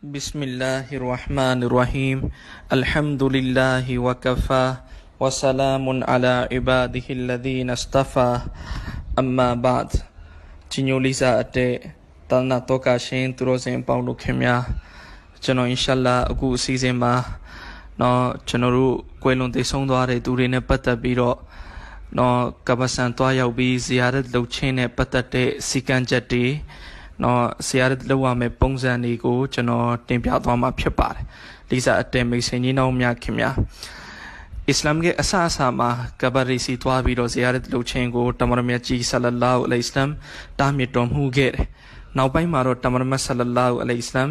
بسم الله الرحمن الرحيم الحمد لله وكفى وسلام على عباده الذين اصطفى اما بعد ချင်းညိုလေးစားအတဲ့တဏ္ဍတောကရှင် သူတော်စင်ပေါင်းတို့ခင်များကျွန်တော်အင်ရှာလာအခုအစီအစဉ်မှာเนาะကျွန်တော်တို့ကွယ်လွန်သိဆုံးသွားတဲ့သူတွေနဲ့ပတ်သက်ပြီးတော့เนาะကပ္ပဆန်သွားရောက်ပြီးဇီယာရတ်လုပ်ချင်းနဲ့ပတ်သက်တဲ့စီကံချက်တွေနော်ဆရာလောက်ရမယ့်ပုံစံတွေကို ကျွန်တော်တင်ပြသွားမှာဖြစ်ပါတယ်လီစာအတဲမိတ်ဆင်ကြီးနှောင်းများခင်ဗျာအစ္စလာမ်ရဲ့အစအစမှာကဘာရီစီသွားပြီးတော့ဇီယာရတ်လုပ်ခြင်းကိုတမန်တော်မြတ်ကြီးဆလလောလဟ်အလိုင်ဟိဝါဆလမ်တားမြစ်တော်မူခဲ့တယ်။နောက်ပိုင်းမှာတော့တမန်တော်မြတ်ဆလလောလဟ်အလိုင်ဟိဝါဆလမ်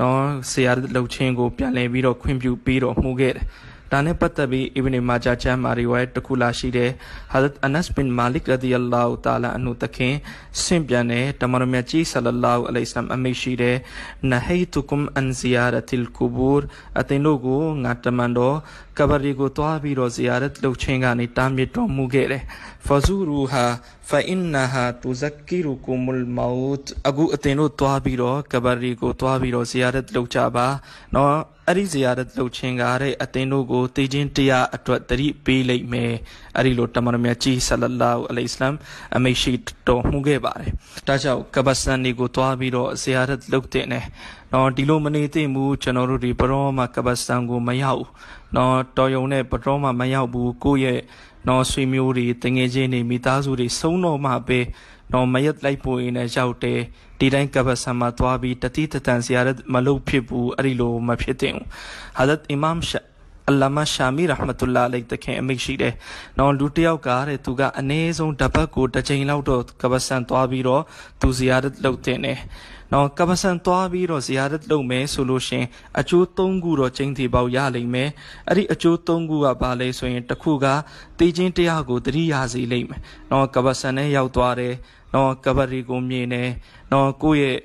နော်ဇီယာရတ်လုပ်ခြင်းကိုပြန်လည်ပြီးတော့ခွင့်ပြုပြီးတော့မှုခဲ့တယ်။ဒါနဲ့ပတ်သက်ပြီးအီဗနီမာဂျာချမ်မာရီဝဲတခုလာရှိတဲ့ဟာဇတ်အနက်စ်ဘင်မာလစ်ရဒီအလာဟူတာလာအန်ဟူတခင်ဆင့်ပြန်တဲ့တမန်တော်မြတ်ကြီးဆလလာဟူအလိုင်ဆမ်အမိရှိတဲ့နဟိတုကွမ်အန်ဇီယာရတ်လ်ကူဘူရ်အတင်တို့ကိုငါတမန်တော်ကဘာရီကိုတွားပြီးတော့ဇီယာရတ်လုပ်ခြင်းကနေတားမြစ်တော်မူခဲ့တယ်ဖဇူရူဟာဖအင်နဟာတူဇက်ကီရူကူမုလ်မောတ်အခုအတင်တို့သွားပြီးတော့ကဘာရီကို သွားပြီးတော့ဇီယာရတ်လုပ်ကြပါနော်အဲ့ဒီဇီယာရတ်လုပ်ခြင်းကတဲ့အတင်တို့ကိုတည်ခြင်းတရားအတွက်တတိပေးလိုက်မယ်အဲ့ဒီလိုတမန်တော်မြတ်ကြီးဆလလောအလိုင်စလမ်အမိရှိ တော်မူခဲ့ပါတယ်ဒါကြောင့်ကဘာဆန်ဒီကိုသွားပြီးတော့ဇီယာရတ်လုပ်တဲ့နဲ့နော်ဒီလိုမနေသင့်ဘူးကျွန်တော်တို့ဒီဘရောမှာကဘာဆန်ကိုမရောက်ဘူးနော်တော်ယုံနဲ့ပတော်မှမရောက်ဘူးကိုယ့်ရဲ့နော်ဆွေမျိုးတွေတငယ်ချင်းတွေမိသားစုတွေဆုံးတော့မှပဲနော်မရက်လိုက်ပို့ရင်းနဲ့ရောက်တယ်ဒီတိုင်းကပတ်ဆံမှာသွားပြီးတတိတတန်ဆရာမလုပ်ဖြစ်ဘူးအဲ့ဒီလိုမဖြစ်တဲ့ဘူးဟာဇတ်အီမမ်ရှာအလာမရှာမီရဟမတူလာလိတခင်အမိရှိတယ်။နော်လူတယောက်ကတဲ့သူကအနည်းဆုံးတပတ်ကိုတစ်ချိန်လောက်တော့ကပ္ပဆန်သွားပြီးတော့သူဇီယာရတ်လုပ်တင်တယ်။နော်ကပ္ပဆန်သွားပြီးတော့ဇီယာရတ်လုပ်မယ်ဆိုလို့ရှင်အကျိုး၃ခုတော့ချိန်သေးပေါက်ရလိမ့်မယ်အဲ့ဒီအကျိုး၃ခုကဘာလဲဆိုရင်တစ်ခုကတေခြင်းတရားကိုတရိယာစီလိမ့်မယ်နော်ကပ္ပဆန်နဲ့ရောက်သွားတယ်နော်ကပ္ပရီကိုမြင်တယ်နော်ကိုယ့်ရဲ့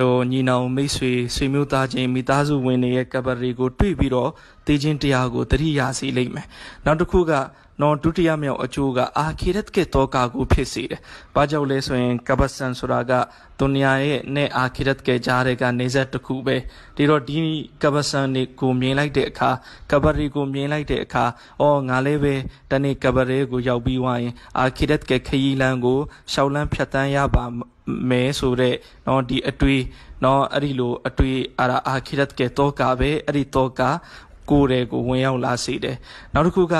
ဟိုညီနောင်မိတ်ဆွေဆွေမျိုးသားချင်းမိသားစုဝင်တွေရဲ့ကပ္ပရီကိုတွေ့ပြီးတော့တေခြင်းတရားကိုတရိယာစီလိမ့်မယ်နောက်တစ်ခုကနော်ဒုတိယမြောက်အကျိုးကအာခိရတ်ကေတောကာကိုဖြစ်စေတယ်။ဘာကြောင့်လဲဆိုရင်ကဘဆန်ဆိုတာကဒုနီယာရဲ့နဲ့အာခိရတ်ကေကြားတဲ့ကနေဆက်တစ်ခုပဲ။ဒီတော့ဒီကဘဆန်နေကိုမြင်လိုက်တဲ့အခါကဘရီကိုမြင်လိုက်တဲ့အခါအော်ငါလည်းပဲတနေ့ကဘရဲကို ရောက်ပြီးွားရင်အာခိရတ်ကေခရီလန်ကိုရှောက်လန်းဖြတ်တန်းရပါမဲဆိုတဲ့เนาะဒီအတွေ့เนาะအဲ့ဒီလိုအတွေ့အာအာခိရတ်ကေတောကာပဲအဲ့ဒီတောကာကိုယ်တွေကိုဝင်ရောက်လာစေတယ်နောက်တစ်ခုက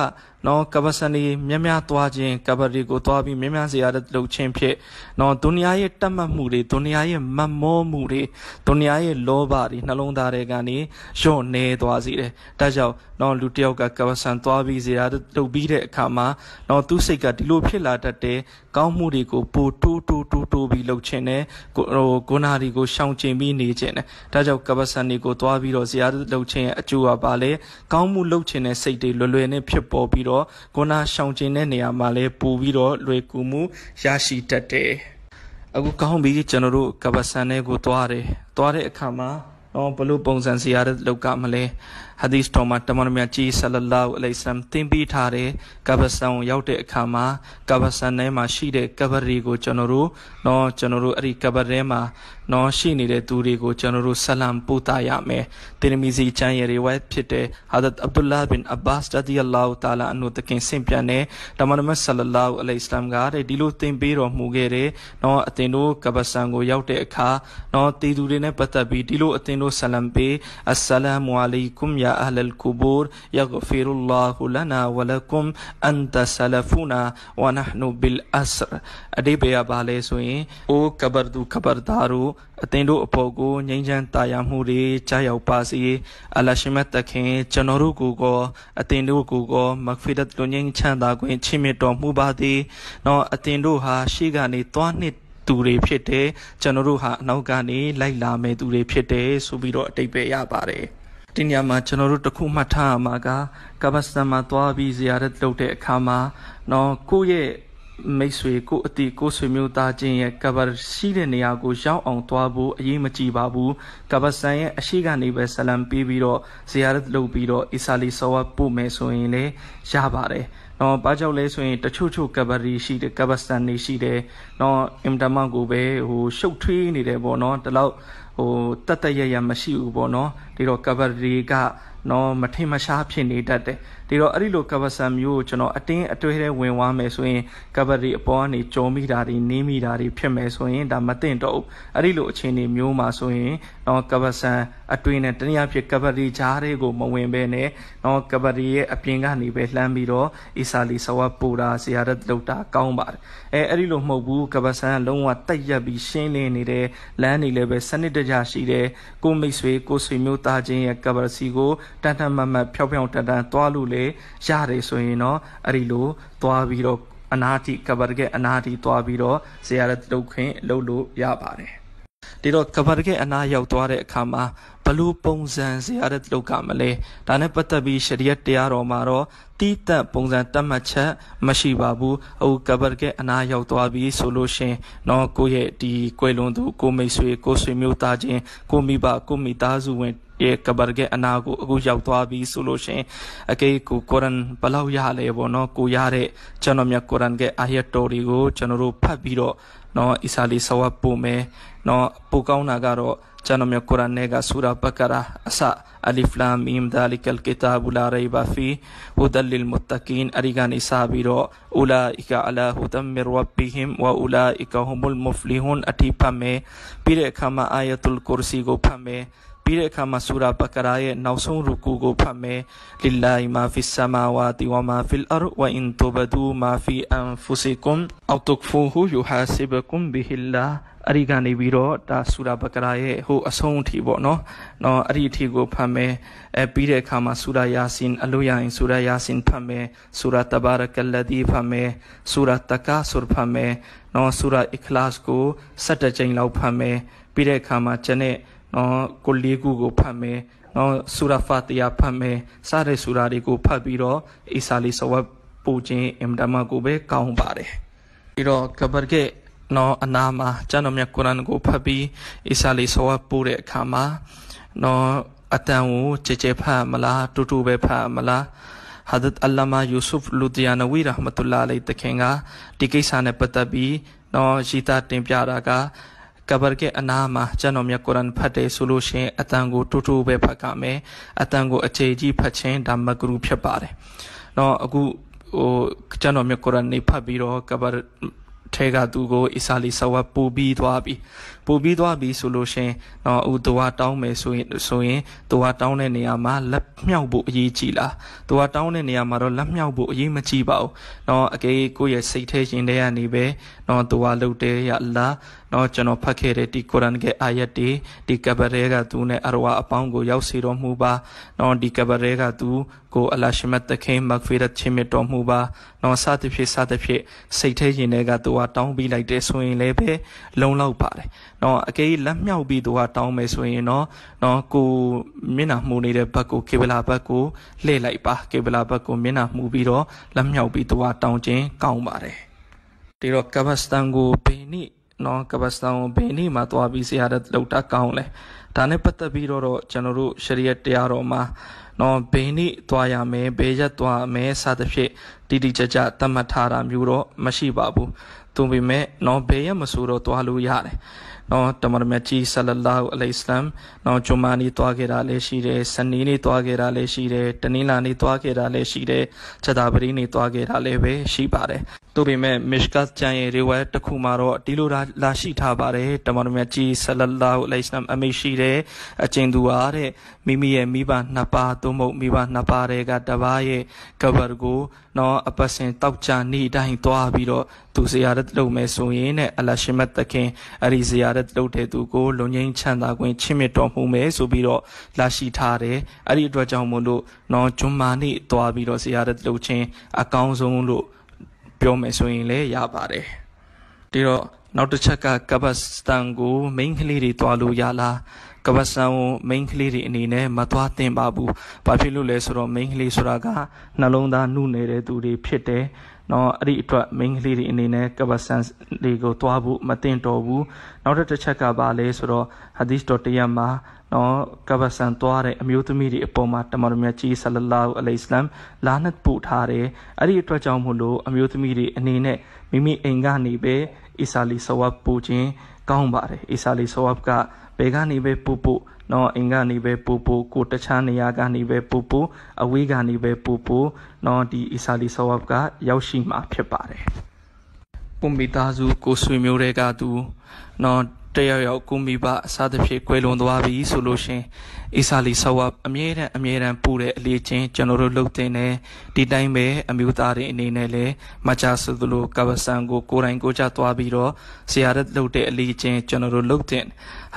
နော်ကပစန်ဒီမြများများသွားခြင်းကပဒီကိုသွားပြီးမြများစရာလုပ်ခြင်းဖြစ်နော်ဒုနီယာရဲ့တတ်မှတ်မှုတွေဒုနီယာရဲ့မမောမှုတွေဒုနီယာရဲ့လောဘတွေနှလုံးသားတွေကနေလျော့နေသွားစေတယ်ဒါကြောင့်နော်လူတယောက်ကကပစန်သွားပြီးစရာလုပ်ပြီးတဲ့အခါမှာနော်သူ့စိတ်ကဒီလိုဖြစ်လာတတ်တယ်ကောင်းမှုတွေကိုပိုတိုးတိုးတိုးတိုးပြီးလုပ်ခြင်းနဲ့ဟိုဂုဏတွေကိုရှောင်ကျဉ်ပြီးနေခြင်းနဲ့ဒါကြောင့်ကပစန်တွေကိုသွားပြီးတော့စရာလုပ်ခြင်းရဲ့အကျိုးကပါလေကောင်းမှုလုပ်ခြင်းနဲ့စိတ်တွေလွယ်လွယ်နဲ့ဖြစ်ပေါ်ပြီးတော့တော့ကိုနာရှောင်ကျင်တဲ့နေရာမှာလဲပို့ပြီးတော့လွယ်ကူမှုရရှိတတ်တယ်အခုကောင်းပြီကျွန်တော်တို့ကပ္ပဆန်ထဲကိုသွားတယ်သွားတဲ့အခါမှာတော့ဘလို့ပုံစံစရာလောက်ကြမလဲဟာဒီစ်တော်မှာတမန်တော်မြတ်ကြီးဆလလောအလိုင်ဆမ်သင်ပေးထားတဲ့ကဘာဆန်ကိုရောက်တဲ့အခါမှာကဘာဆန်ထဲမှာရှိတဲ့ကဘာရီကိုကျွန်တော်တို့နော်ကျွန်တော်တို့အဲ့ဒီကဘာထဲမှာနော်ရှိနေတဲ့သူတွေကိုကျွန်တော်တို့ဆလမ်ပို့တာရမယ်တင်မီစီချမ်းရတွေဝဲဖြစ်တဲ့ဟာဒတ်အဗ်ဒူလာဘင်အဘတ်ရဒီအလာဟူတာလာအန်နုတကင်ဆင်ပြန်တဲ့တမန်တော်မြတ်ဆလလောအလိုင်ဆမ်ကတဲ့ဒီလိုသင်ပေးတော်မူခဲ့တဲ့နော်အတင်တို့ကဘာဆန်ကိုရောက်တဲ့အခါနော်တီသူတွေနဲ့ပတ်သက်ပြီးဒီလိုအတင်တို့ဆလမ်ပေးအစ္စလာမူအလိုင်ကွမ်ယာ يا أهل القبور يغفر الله لنا ولكم أنت سلفنا ونحن بالأسر အဓိပ္ပာယ်ကဘာလဲဆိုရင်အိုကဘာဒူကဘာဒါရူအသင်တို့အဖို့ကိုငြိမ်းချမ်းတာယာမှုတွေကြားရောက်ပါစေအလရှိမတ်တခင်ကျွန်တော်တို့ကိုကောအသင်တို့ကိုကောမဂ်ဖီဒတ်တို့ငြိမ်းချမ်းသာခွင့်ချီးမြှင့်တော်မူပါသည်နော်အသင်တို့ဟာရှေ့ကနေသွားနှစ်သူတွေဖြစ်တယ်ကျွန်တော်တို့ဟာအနောက်ကနေလိုက်လာမဲ့သူတွေဖြစ်တယ်ဆိုပြီးတော့အတိတ်ပဲရပါတယ်ဒီနေရာမှာကျွန်တော်တို့တခုမှတ်ထားရမှာကကဘာစတန်မှာသွားပြီးဇီယာရတ်လုပ်တဲ့အခါမှာနော်ကိုယ့်ရဲ့မိတ်ဆွေကိုအတီကိုဆွေမျိုးသားချင်းရဲ့ကဘာရှိတဲ့နေရာကိုရောက်အောင်သွားဖို့အရေးမကြီးပါဘူးကဘာဆန်ရဲ့အရှိကနေပဲဆလမ်ပေးပြီးတော့ဇီယာရတ်လုပ်ပြီးတော့အီဆာလီဆောဝါပို့မယ်ဆိုရင်လည်းရပါတယ်နော်ဘာကြောင့်လဲဆိုရင်တချို့ချို့ကဘာရီရှိတယ်ကဘာစတန်နေရှိတယ်နော်အင်တမန်ကိုပဲဟိုရှုပ်ထွေးနေတယ်ပေါ့နော်တလောက်ဟိုတတ်တရရမရှိဘူးပေါ့နော်ဒီတော့ကဘာဒီကနော်မထင်မရှားဖြစ်နေတတ်တယ်ဒီတော့အဲ့ဒီလိုကဘာဆန်မျိုးကိုကျွန်တော်အတင်းအတွေ့ထဲဝင်သွားမယ်ဆိုရင်ကဘာဒီအပေါ်ကနေကြောမိတာတွေနင်းမိတာတွေဖြစ်မယ်ဆိုရင်ဒါမသင့်တော့ဘူးအဲ့ဒီလိုအခြေအနေမျိုးမှာဆိုရင်နော်ကဘာဆန်အတွင်းနဲ့တနည်းအားဖြင့်ကဘာဒီဂျားတွေကိုမဝင်ဘဲနဲ့နော်ကဘာဒီရဲ့အပြင်ကနေပဲလှမ်းပြီးတော့အီဆာလီဆဝတ်ပူတာဇီယာရတ်လုပ်တာကောင်းပါတယ်အဲအဲ့ဒီလိုမဟုတ်ဘူးကဘာဆန်ကလုံးဝတက်ရက်ပြီးရှင်းလင်းနေတယ်လမ်းနေလည်းပဲစနစ်တကျရှိတယ်ကိုမိတ်ဆွေကိုဆွေမျိုးသားချင်းရဲ့ကဘာစီကိုတန်တန်မတ်မတ်ဖြောင်ဖြောင်တန်တန်သွားလို့လေတယ်ရတယ်ဆိုရင်တော့အဲ့ဒီလိုသွားပြီးတော့အနာတိကဘာတကဲအနာတိသွားပြီးတော့ဇေယျရတုတ်ခွင့်လုပ်လို့ရပါတယ်ဒီတော့ကဘာတကဲအနာရောက်သွားတဲ့အခါမှာဘလို့ပုံစံဇေယျရတုတ်ကမလဲဒါနဲ့ပတ်သက်ပြီးရှရီယတ်တရားတော်မှာတော့တိတက်ပုံစံတတ်မှတ်ချက်မရှိပါဘူးဟိုကဘာတကဲအနာရောက်သွားပြီးဆိုလို့ရှင်နော်ကိုယ့်ရဲ့ဒီကွယ်လွန်သူကိုမိတ်ဆွေကိုဆွေမျိုးသားချင်းကိုမိဘကိုမိသားစုဝင် ये कबर गे अना सुलोशे अके कु पलाउ यहाले वो नो कु यारे चनो म्य कोरन गे आह टोरी गु चनुरु फीरो नो इसाली सवापू में नो पुकाउ नगारो चनो म्य कुरन गा सूरा बकरा असा अलीफ्लामीम दालिकल व उला इका अठी फमे पिरे खमा आयतुल कुर्सी फमे ပြီးတဲ့အခါမှာဆူရာဘကရာရဲ့နောက်ဆုံးရူကူကိုဖတ်မယ်လီလာဟီမာဖီဆမာဝါတီဝမာဖီလ်အာရ်ဝအင်တူဘဒူမာဖီအန်ဖူစီကွမ်အောက်တုဖူဟူယူဟာစီဘကွမ်ဘီဟီလာအဲ့ဒီကနေပြီးတော့ဒါဆူရာဘကရာရဲ့ဟိုအဆုံးအထိပေါ့နော်။နော်အဲ့ဒီအထိကိုဖတ်မယ်။အဲပြီးတဲ့အခါမှာဆူရာယာဆင်အလိုရရင်ဆူရာယာဆင်ဖတ်မယ်။ဆူရာတဘာရကလဒီဖတ်မယ်။ဆူရာတကာဆူဖတ်မယ်။နော်ဆူရာအီခလာစ်ကို၁၇ကြိမ်လောက်ဖတ်မယ်။ပြီးတဲ့အခါမှာကျန်တဲ့နော်ကိုလေးခုကိုဖတ်မယ်နော်ဆူရာဖာတီယာဖတ်မယ်စတဲ့ဆူရာတွေကိုဖတ်ပြီးတော့အီစာလီဆဝတ်ပူခြင်းအင်တမကိုပဲကောင်းပါတယ်ပြီးတော့ကဘာကဲနော်အနာမှာကျမ်းတော်မြတ်ကုရ်အာန်ကိုဖတ်ပြီးအီစာလီဆဝတ်ပူတဲ့အခါမှာနော်အတန်ကိုကြည်ကြဲဖတ်မလားတူတူပဲဖတ်မလားဟာဒတ်အလ္လာမာယူဆုဖ်လူဒီယာနဝီရာဟမတ်တူလာအလိတခင်ကဒီကိစ္စနဲ့ပတ်သက်ပြီးနော်ရှိတာတင်ပြတာကကဘာကေအနာမှာကျွန်တော်မြတ်ကုရ်အန်ဖတ်တယ်ဆိုလို့ရှိရင်အတန်ကိုတူတူပဲဖတ်ကြမယ်အတန်ကို အခြေကြီးဖတ်ခြင်းဒါမကရူဖြစ်ပါတယ်။နော်အခုဟိုကျွန်တော်မြတ်ကုရ်အန်နေဖတ်ပြီးတော့ကဘာထဲကသူကိုအစ္စလီဆဝတ်ပူပြီးသွားပြီပို့ပြီးသွားပြီဆိုလို့ရှင်နော်ဦးသူကတောင်းမယ်ဆိုရင်ဆိုရင်သူကတောင်းတဲ့နေရာမှာလက်မြောက်ဖို့အရေးကြီးလားသူကတောင်းတဲ့နေရာမှာတော့လက်မြောက်ဖို့အရေးမကြီးပါဘူးနော်အကေကိုယ့်ရဲ့စိတ်ထဲရင်ထဲကနေပဲနော်သူကလှုပ်တယ်ရလားနော်ကျွန်တော်ဖတ်ခဲ့တဲ့ဒီကုရ်အာန်ရဲ့အာယတ်တွေဒီကဘရဲကသူနဲ့အရဝါအပေါင်းကို ရောက်စေတော်မူပါနော်ဒီကဘရဲကသူကိုအလရှမတ်တခင်မဂ်ဖီရတ်ချင်မြတော်မူပါနော်စသဖြင့်စသဖြင့်စိတ်ထဲရင်ထဲကသူကတောင်းပြီးလိုက်တယ်ဆိုရင်လည်းပဲလုံလောက်ပါတယ်နော်အကယ်၍လက်မြောက်ပြီးသူကတောင်းမယ်ဆိုရင်တော့နော်ကိုမျက်နှာမှုနေတဲ့ဘက်ကိုကေဘလာဘက်ကိုလှည့်လိုက်ပါကေဘလာဘက်ကိုမျက်နှာမှုပြီးတော့လက်မြောက်ပြီးသူကတောင်းခြင်းကောင်းပါတယ်ဒီတော့ကဘတ်စတန်ကိုဘယ်နည်းနော်ကဘတ်စတန်ကိုဘယ်နည်းမှသွားပြီးဆရာတဲ့လောက်တာကောင်းလဲဒါနဲ့ပတ်သက်ပြီးတော့ကျွန်တော်တို့ရှရီယတ်တရားတော်မှာနော်ဘယ်နည်းသွားရမယ်ဘယ်ရက်သွားမယ်စသဖြင့်တိတိကျကျသတ်မှတ်ထားတာမျိုးတော့မရှိပါဘူးသူပေမဲ့နော်ဘယ်ရက်မဆိုတော့သွားလို့ရတယ်နော်တမန်တော်မြတ်ကြီးဆလလာဟူအလိုင်စလမ်နော်ဂျူမာနီသွားခဲ့တာလည်းရှိတယ်စနေနေ့သွားခဲ့တာလည်းရှိတယ်တနင်္လာနေ့သွားခဲ့တာလည်းရှိတယ်ခြေသာပတိနေ့သွားခဲ့တာလည်းပဲရှိပါတယ်သို့ပေမဲ့မစ်ကတ်ကျမ်းရဲ့ရေဝဲတစ်ခုမှာတော့ဒီလိုလာရှိထားပါတယ်တမန်တော်မြတ်ကြီးဆလလာဟူအလိုင်စလမ်အမိရှိတယ်အကျဉ်သူအားတဲ့မိမိရဲ့မိဘနှစ်ပါးသို့မဟုတ်မိဘနှစ်ပါးတွေကတပါးရဲ့ကဘာကိုနော်အပတ်စဉ်တောက်ကြနေ့တိုင်းသွားပြီးတော့သူဇီယာရတ်လုပ်မယ်ဆိုရင်နဲ့အလရှိမတ်သခင်အရီဇီယာရတ်လုပ်တဲ့သူကိုလုံငင်းချမ်းသာခွင့်ချစ်မြတ်တော်မူမယ်ဆိုပြီးတော့လာရှိထားတယ်အဲ့ဒီအတွက်ကြောင့်မို့လို့နော်ဂျွန်မာနေ့တွားပြီးတော့ဇီယာရတ်လုပ်ခြင်းအကောင်းဆုံးလို့ပြောမယ်ဆိုရင်လည်းရပါတယ်ဒီတော့နောက်တစ်ချက်ကကဘတ်စတန်ကိုမိန်းကလေးတွေတွားလို့ရလားကပတ်စံကိုမိန်းကလေးတွေအနေနဲ့မသွားသင့်ပါဘူး။ဘာဖြစ်လို့လဲဆိုတော့မိန်းကလေးဆိုတာကနှလုံးသားနှုတ်နေတဲ့သူတွေဖြစ်တယ်။နော်အဲ့ဒီအတွက် main ကလေးတွေအနေနဲ့ cover sense တွေကိုတွားဖို့မသင့်တော်ဘူးနောက်တစ်ချက်ကပါလဲဆိုတော့ hadith တော်တရားမှာနော်ကဘာဆန်သွားတဲ့အမျိုးသမီးတွေအပေါ်မှာတမန်တော်မြတ်ကြီးဆလလာဟူအလိုင်စလမ်လာနတ်ပို့ထားတယ်အဲ့ဒီအတွက်ကြောင့်မို့လို့အမျိုးသမီးတွေအနေနဲ့မိမိအိမ်ကနေပဲအီဆာလီဆဝပ်ပူခြင်းကောင်းပါတယ်အီဆာလီဆဝပ်ကဘယ်ကနေပဲပူပူနော်အင်ကနေပဲပူပူကိုတခြားနေရာကနေပဲပူပူအဝေးကနေပဲပူပူနော်ဒီအီဆာလီဆဝပ်ကရောက်ရှိမှာဖြစ်ပါတယ်ပုံမိသားစုကိုဆွေမျိုးတွေကသူ နော်တယောက်ယောက်ကိုမိဘအစားသဖြင့်ကွယ်လွန်သွားပြီဆိုလို့ရှင်အေစာလီဆော့ဝပ်အမြဲတမ်းအမြဲတမ်းပူတဲ့အလေးချင်းကျွန်တော်တို့လှုပ်တင်တယ်ဒီတိုင်းပဲအမျိုးသားတွေအနေနဲ့လည်းမချဆိုသလိုကဝဆန်ကိုကိုယ်တိုင်ကိုကြသွားပြီးတော့ဆရာရက်လှုပ်တဲ့အလေးချင်းကျွန်တော်တို့လှုပ်တင်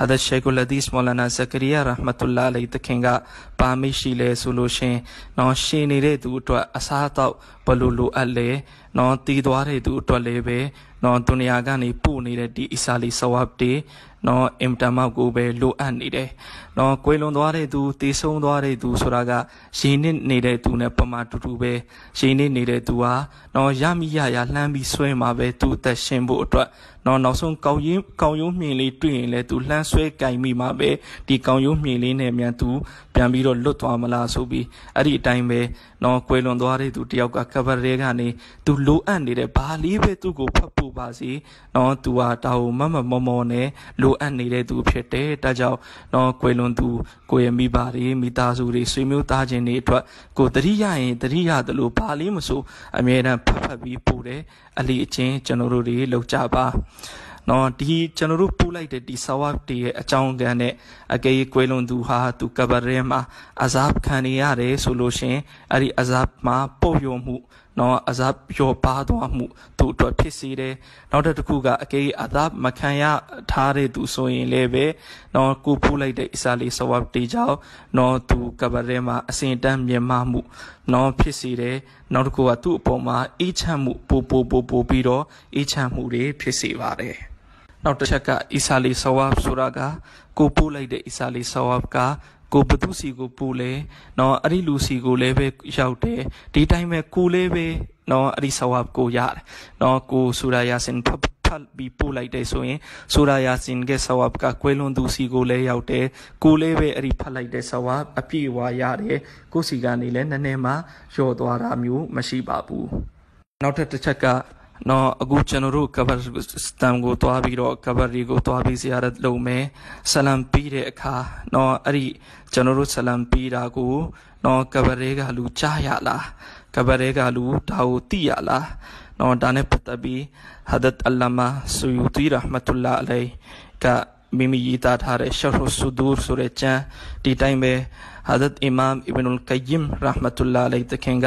ဟာဒရှိကုလဒီစ်မောလနာဇကရီယာရဟမတူလာအလိတခင်ကပါမရှိလဲဆိုလို့ရှင် နော်ရှင်နေတဲ့သူအတွက်အစားအသောက်ဘလို့လိုအပ်လဲနော်တည်သွားတဲ့သူအတွက်လည်းပဲနော်ဒုနီယာကနေပို့နေတဲ့ဒီအီစာလီဆဝပ်တွေနော်အင်တာမကိုပဲလိုအပ်နေတယ်နော်ကွေလွန်သွားတဲ့သူတေဆုံးသွားတဲ့သူဆိုတာကရေနစ်နေတဲ့သူနဲ့ပမာတူတူပဲရေနစ်နေတဲ့သူဟာနော်ရမိရရလှမ်းပြီးဆွဲမှာပဲသူအသက်ရှင်ဖို့အတွက်နော်နောက်ဆုံးကောင်းရင်ကောင်းရုံးမြင်လေးတွေ့ရင်လည်းသူလှမ်းဆွဲကင်မိမှာပဲဒီကောင်းရုံးမြင်လေးနဲ့မြန်သူပြန်ပြီးတော့လွတ်သွားမလားဆိုပြီးအဲ့ဒီအတိုင်းပဲနော်ကွေလွန်သွားတဲ့သူတယောက်ကကဘာရဲကနေသူလိုအပ်နေတဲ့ဘာလေးပဲသူ့ကိုဖတ်ဖို့ပါစေနော်သူဟာတောင်မမမောမောနဲ့လိုအပ်နေတဲ့သူဖြစ်တယ်။ဒါကြောင့်နော်ကွယ်လွန်သူကိုရဲ့မိဘတွေမိသားစုတွေဆွေမျိုးသားချင်းတွေအတွက်ကိုတတိယရင်တတိယသလိုဘာလေးမဆိုအမြဲတမ်းဖတ်ဖတ်ပြီးပို့တယ်။အလီအချင်းကျွန်တော်တို့တွေလောက်ကြပါ နော်ဒီကျွန်တော်တို့ပို့လိုက်တဲ့ဒီဆာဝတ်တွေရဲ့အကြောင်းကနဲ့အကြေကွဲလွန်သူဟာသူကဘာရဲမှာအဇာဘ်ခံရတယ်ဆိုလို့ရှင်အဲ့ဒီအဇာဘ်မှာပို့ယုံမှုနော်အစာပျော်ပါသွားမှုသူ့အတွက်ဖြစ်စေတယ်နောက်တစ်ခုက အကြေအသာမခံရထားတဲ့သူဆိုရင်လည်းပဲနော်ကိုဖူးလိုက်တဲ့အစာလေးဆဝပ်တေးကြောင့်နော်သူကဘာရဲမှာအစင်တန်းမြင်မှမှုနော်ဖြစ်စေတယ်နောက်တစ်ခုကသူ့အပေါ်မှာအေးချမ်းမှုပိုပိုပိုပိုပြီးတော့အေးချမ်းမှုတွေဖြစ်စေပါတယ်နောက်တစ်ချက်ကအီစာလီဆဝါဆိုတာကကိုပို့လိုက်တဲ့အီစာလီဆဝါကကိုဘသူစီကိုပို့လဲနော်အဲ့ဒီလူစီကိုလည်းပဲရောက်တယ်ဒီတိုင်းပဲကိုလည်းပဲနော်အဲ့ဒီဆဝပ်ကိုရတယ်နော်ကိုဆူရာယာစင်ဖတ်ထပ်ပြီးပို့လိုက်တယ်ဆိုရင်ဆူရာယာစင်ရဲ့ဆဝပ်ကကွဲလွန်သူစီကိုလည်းရောက်တယ်ကိုလည်းပဲအဲ့ဒီဖတ်လိုက်တဲ့ဆဝပ်အပြည့်ဝရတယ်ကိုစီကနေလည်းနည်းနည်းမှလျော့သွားတာမျိုးမရှိပါဘူးနောက်ထပ်တစ်ချက်ကနော်အခုကျွန်တော်တို့ကဘာစတမ်ကိုတွားပြီးတော့ကဘာရီကိုတွားပြီးဇီယာရတ်လုပ်မယ်ဆလမ်ပြီးတဲ့အခါနော်အဲ့ဒီကျွန်တော်တို့ဆလမ်ပြီးတာကို နော်ကဘာရဲကလူကြားရလားကဘာရဲကလူဒါကိုသိရလားနော်ဒါနဲ့ပတ်သက်ပြီးဟာဒတ်အလ္လာမာဆူယူတီရာဟမတူလာအလိုင်ကမိမိရေးသားထားတဲ့ရှော့ရ်ဆူဒူဆိုတဲ့ကျမ်းဒီတိုင်းပဲ Hazrat Imam Ibn al-Qayyim rahmatullah alayhi တခင်က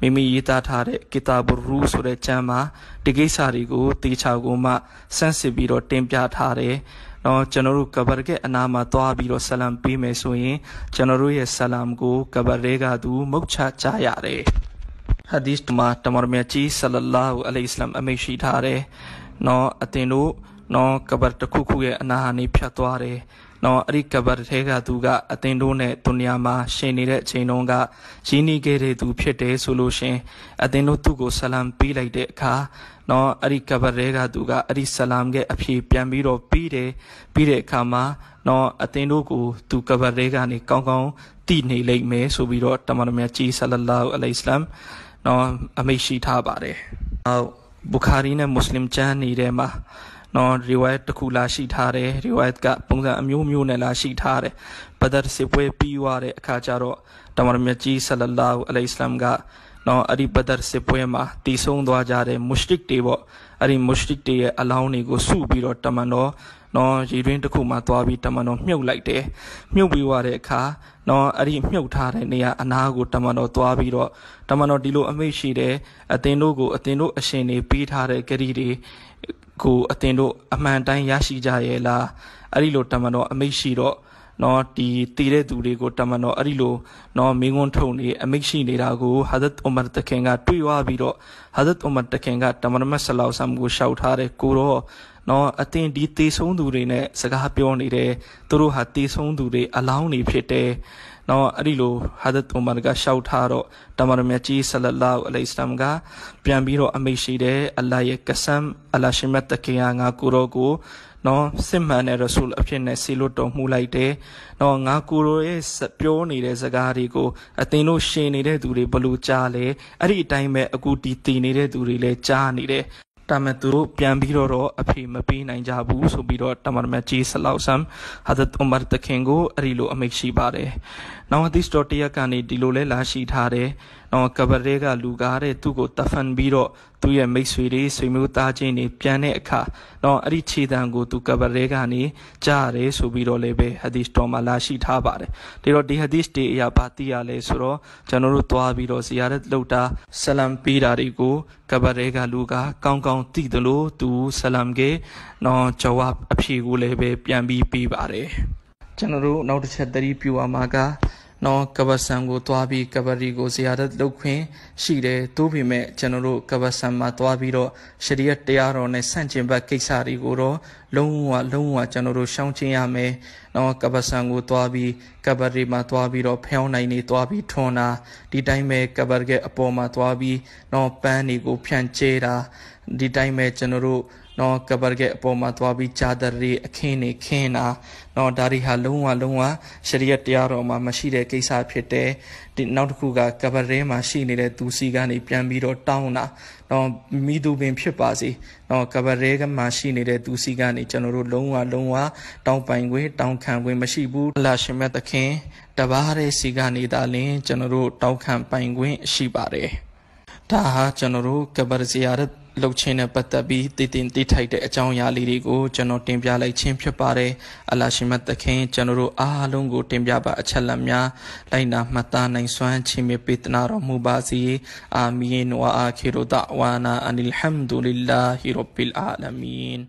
မိမိရေးသားထားတဲ့ Kitabur Ruh ဆိုတဲ့ကျမ်းမှာဒီကိစ္စတွေကိုတေချာကိုမှဆန်းစစ်ပြီးတော့တင်ပြထားတယ်။နော်ကျွန်တော်တို့ကဘာကဲအနာမှာသွားပြီးတော့ဆလမ်ပေးမယ်ဆိုရင်ကျွန်တော်တို့ရဲ့ဆလမ်ကိုကဘာတွေကသူမုတ်ချကြရတယ်။ဟာဒီစ်မှာတမရမြတ်ကြီးဆလလာဟူအလိုင်စလမ်အမိန့်ရှိထားတယ်။နော်အတင်တို့နော်ကဘာတစ်ခုခုရဲ့အနာဟာနေဖြတ်သွားတယ်။နော်အဲ့ဒီကဘာတဲကသူကအတင်တို့နဲ့ဒုနီယာမှာရှင်နေတဲ့အချိန်တုန်းကရင်းနှီးခဲ့တဲ့သူဖြစ်တယ်ဆိုလို့ရှင်အတင်တို့သူ့ကိုဆလမ်ပေးလိုက်တဲ့အခါနော်အဲ့ဒီကဘာတဲကသူကအဲ့ဒီဆလမ်ရဲ့အဖြေပြန်ပြီးတော့ပြီးတယ်ပြီးတဲ့အခါမှာနော်အတင်တို့ကို သူကဘာတဲကနေကောင်းကောင်းတည်နေလိမ့်မယ်ဆိုပြီးတော့တမန်တော်မြတ်ကြီးဆလလာဟူအလိုင်စလမ်နော်အမိန့်ရှိထားပါတယ်ဟုတ်ဘူခါရီနဲ့မွတ်စလင်ကျမ်းနေထဲမှာနော် riwayat တစ်ခုလာရှိထားတယ် riwayat ကပုံစံအမျိုးမျိုးနဲ့လာရှိထားတယ်ဘဒတ်စစ်ပွဲပြီးသွားတဲ့အခါကျတော့တမန်တော်မြတ်ကြီးဆလလာဟူအလိုင်စလမ်ကနော်အဲ့ဒီဘဒတ်စစ်ပွဲမှာတည်ဆုံသွားကြတဲ့မုရှရစ်တွေပေါ့အဲ့ဒီမုရှရစ်တွေရဲ့အလောင်းတွေကိုစုပြီးတော့တမန်တော်နော်ရေတွင်းတစ်ခုမှသွားပြီးတမန်တော် မြုပ်လိုက်တယ်မြုပ်ပြီးွားတဲ့အခါနော်အဲ့ဒီမြုပ်ထားတဲ့နေရာအနာကို တမန်တော်သွားပြီးတော့တမန်တော်ဒီလိုအမိတ်ရှိတယ်အသင်တို့ကိုအသင်တို့အရှင်တွေပေးထားတဲ့ဂရီတွေကိုအတင်တို့အမှန်တိုင်းရရှိကြရဲ့လားအဲ့ဒီလိုတမန်တော်အမိတ်ရှိတော့နော်ဒီတည်တဲ့သူတွေကိုတမန်တော်အဲ့ဒီလိုနော်မင်းကွန်းထုံနေအမိတ်ရှိနေတာကိုဟာဇတ်အူမာတခင်ကတွေ့ရပြီးတော့ဟာဇတ်အူမာတခင်ကတမန်တော်ဆလောဆမ်ကိုရှောက်ထားတဲ့ကိုတော့နော်အတင်ဒီတေဆုံးသူတွေနဲ့စကားပြောနေတယ်သူတို့ဟာတေဆုံးသူတွေအလောင်းနေဖြစ်တယ်နောက်အဲ့ဒီလိုဟာဒတ်အိုမာကရှောက်ထားတော့တမန်တော်မြတ်ကြီးဆလလောအလိုင်စလမ်ကပြန်ပြီးတော့အမိန့်ရှိတယ်အလ္လာဟ်ရဲ့ကဆမ်အလ္လာရှိမတ်တကင်ယာငါကိုရောကိုနော်စစ်မှန်တဲ့ရဆူလအဖြစ်နဲ့ဆီလွတ်တော်မူလိုက်တယ်။နော်ငါကိုရိုရဲ့ပြောနေတဲ့စကားတွေကိုအသင်တို့ရှင်နေတဲ့သူတွေဘလို့ကြားလဲ။အဲ့ဒီအတိုင်းပဲအကူတီတည်နေတဲ့သူတွေလည်းကြားနေတယ်။တမန်သူတို့ပြန်ပြီးတော့တော့အဖေမပေးနိုင်ကြဘူးဆိုပြီးတော့တမန်တော်မြတ်ကြီးဆလောက်ဆမ်ဟာဒတ်အူမာတခင်ကိုအဲ့ဒီလိုအမိန့်ရှိပါတယ်။နောက်အသစ်စတော်တရက်ကနေဒီလိုလဲလာရှိထားတယ်နော်ကဘရဲကလူကားတဲ့သူ့ကိုတဖန်ပြီးတော့သူ့ရဲ့မိတ်ဆွေတွေဆွေမျိုးသားချင်းတွေပြန်တဲ့အခါနော်အဲ့ဒီခြေတံကို သူကဘရဲကနေကြားတယ်ဆိုပြီးတော့လည်းပဲဟဒီစ်တော်မှာလာရှိထားပါတယ်ဒါတော့ဒီဟဒီစ်တွေအရာဘာသိရလဲဆိုတော့ကျွန်တော်တို့သွားပြီးတော့ဇီယာရတ်လုပ်တာဆလမ်ပေးတာတွေကိုကဘရဲကလူကားကောင်းကောင်းသိတယ်လို့သူဆလမ်ကေနော်ဂျဝပ်အဖြေကိုလည်းပဲပြန်ပြီးပေးပါတယ်ကျွန်တော်တို့နောက်တစ်ချက်သတိပြုရမှာကနော်ကဘာဆန်ကိုသွားပြီးကဘာရီကိုဇီယာရတ်လုပ်ခွင့်ရှိတယ်။သို့ပေမဲ့ကျွန်တော်တို့ကဘာဆန်မှာသွားပြီးတော့ရှရီယတ်တရားတော်နဲ့ဆန့်ကျင်ဘက်ကိစ္စတွေကိုတော့လုံးဝလုံးဝကျွန်တော်တို့ရှောင်ကျဉ်ရမယ်။နော်ကဘာဆန်ကိုသွားပြီးကဘာရီမှာသွားပြီးတော့ဖျောင်းနိုင်နေသွားပြီးထွန်တာဒီတိုင်းပဲကဘာရဲ့အပေါ်မှာသွားပြီးနော်ပန်းတွေကိုဖြန့်ကျဲတာဒီတိုင်းပဲကျွန်တော်တို့နော်ကဘာကက်အပေါ်မှာသွားပြီးဂျာဒရီအခင်းနေခင်းတာနော်ဒါတွေဟာလုံးဝလုံးဝရှရီယတ်တရားတော်မှာမရှိတဲ့ကိစ္စဖြစ်တယ်ဒီနောက်တစ်ခုကကဘာရဲမှာရှိနေတဲ့သူစီကနေပြန်ပြီးတော့တောင်းတာနော်မိသူပင်ဖြစ်ပါစေနော်ကဘာရဲကမှာရှိနေတဲ့သူစီကနေကျွန်တော်တို့လုံးဝလုံးဝတောင်းပိုင်ခွင့်တောင်းခံခွင့်မရှိဘူးလာရှင်မြတ်သခင်တဘာရဲစီကနေသာလင်ကျွန်တော်တို့တောင်းခံပိုင်ခွင့်ရှိပါတယ်ဒါဟာကျွန်တော်တို့ကဘာဇီယာရတ်လှုပ်ခြင်းနဲ့ပတ်သက်ပြီးတည်တင်တည်ထိုက်တဲ့အကြောင်းအရာလေးတွေကိုကျွန်တော်တင်ပြလိုက်ခြင်းဖြစ်ပါတယ်အလရှိမတ်သခင်ကျွန်တော်တို့အားလုံးကို တင်ပြပါအချက်လက်များလိုက်နာမှတ်သားနိုင်စွမ်းခြင်းမေပေးသနာတော်မူပါစေအာမင်ဝါအာခိရဒဝါနာအန်လ်ဟမ်ဒူလ لله رب العالمين